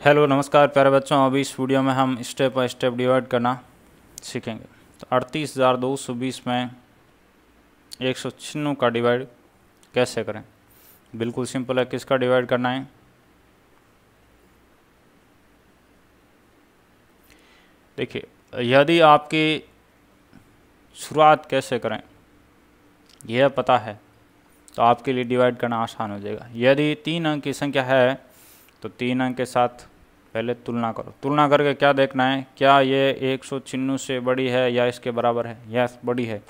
hello नमस्कार प्यारे बच्चों अभी इस वीडियो में हम स्टेप बाय स्टेप डिवाइड करना सीखेंगे तो अड़तीस हज़ार दो सौ बीस में एक सौ छिन्नू का डिवाइड कैसे करें बिल्कुल सिंपल है किसका डिवाइड करना है देखिए यदि आपकी शुरुआत कैसे करें यह पता है तो आपके लिए डिवाइड करना आसान हो जाएगा यदि तीन अंक की संख्या है तो तीन अंक के साथ पहले तुलना करो तुलना करके क्या देखना है क्या ये एक सौ से बड़ी है या इसके बराबर है यस बड़ी है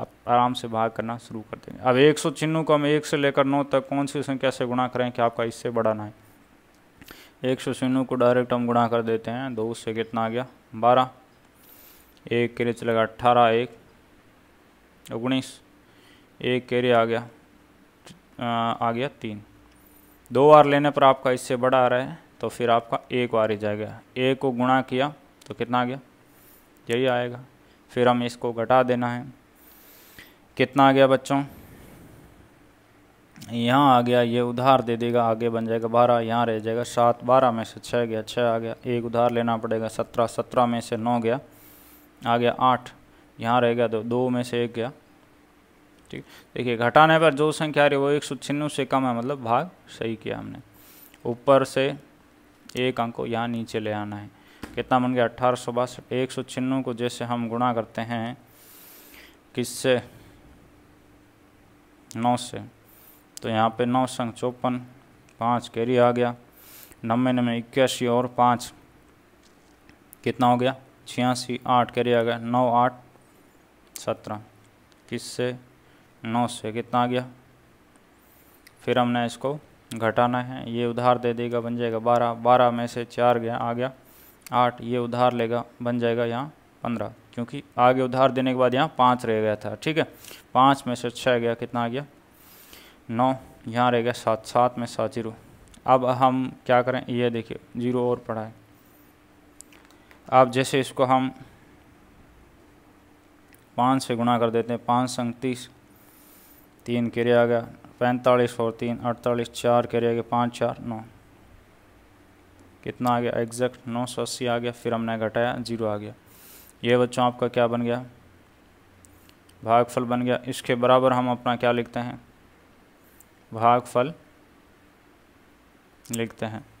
आप आराम से भाग करना शुरू कर देंगे अब एक सौ को हम एक से लेकर नौ तक कौन सी संख्या से गुणा करें कि आपका इससे बड़ा ना है एक सौ को डायरेक्ट हम गुणा कर देते हैं दो से कितना आ गया बारह एक के लिए चलेगा अट्ठारह एक उन्नीस एक के लिए आ गया आ गया तीन दो बार लेने पर आपका इससे बड़ा आ रहा है तो फिर आपका एक बार ही जाएगा एक को गुणा किया तो कितना आ गया यही आएगा फिर हम इसको घटा देना है कितना आ गया बच्चों यहाँ आ गया ये उधार दे देगा आगे बन जाएगा बारह यहाँ रह जाएगा सात बारह में से छः गया छः आ गया एक उधार लेना पड़ेगा सत्रह सत्रह में से नौ गया आ गया आठ यहाँ रह गया तो दो में से एक गया ठीक देखिए घटाने पर जो संख्या आ रही है वो एक सौ छिन्नु से कम है मतलब भाग सही किया हमने ऊपर से एक अंक को यहाँ नीचे ले आना है कितना बन गया अट्ठारह सौ बासठ एक सौ छिन्नु को जैसे हम गुणा करते हैं किससे नौ से तो यहाँ पे नौ संग चौपन पाँच कैरी आ गया नब्बे नब्बे इक्यासी और पाँच कितना हो गया छियासी आठ कैरी आ गया नौ आठ सत्रह किससे नौ से कितना आ गया फिर हमने इसको घटाना है ये उधार दे देगा बन जाएगा बारह बारह में से चार गया आ गया आठ ये उधार लेगा बन जाएगा यहाँ पंद्रह क्योंकि आगे उधार देने के बाद यहाँ पाँच रह गया था ठीक है पाँच में से छः गया कितना आ गया नौ यहाँ रह गया सात सात में सात जीरो अब हम क्या करें ये देखिए जीरो और पड़ा है अब जैसे इसको हम पाँच से गुणा कर देते हैं पाँच संग तीस तीन कैरे आ गया पैंतालीस और तीन अड़तालीस चार कैरे आ गया पाँच चार नौ कितना आ गया एग्जैक्ट नौ सौ अस्सी आ गया फिर हमने घटाया जीरो आ गया ये बच्चों आपका क्या बन गया भागफल बन गया इसके बराबर हम अपना क्या लिखते हैं भागफल लिखते हैं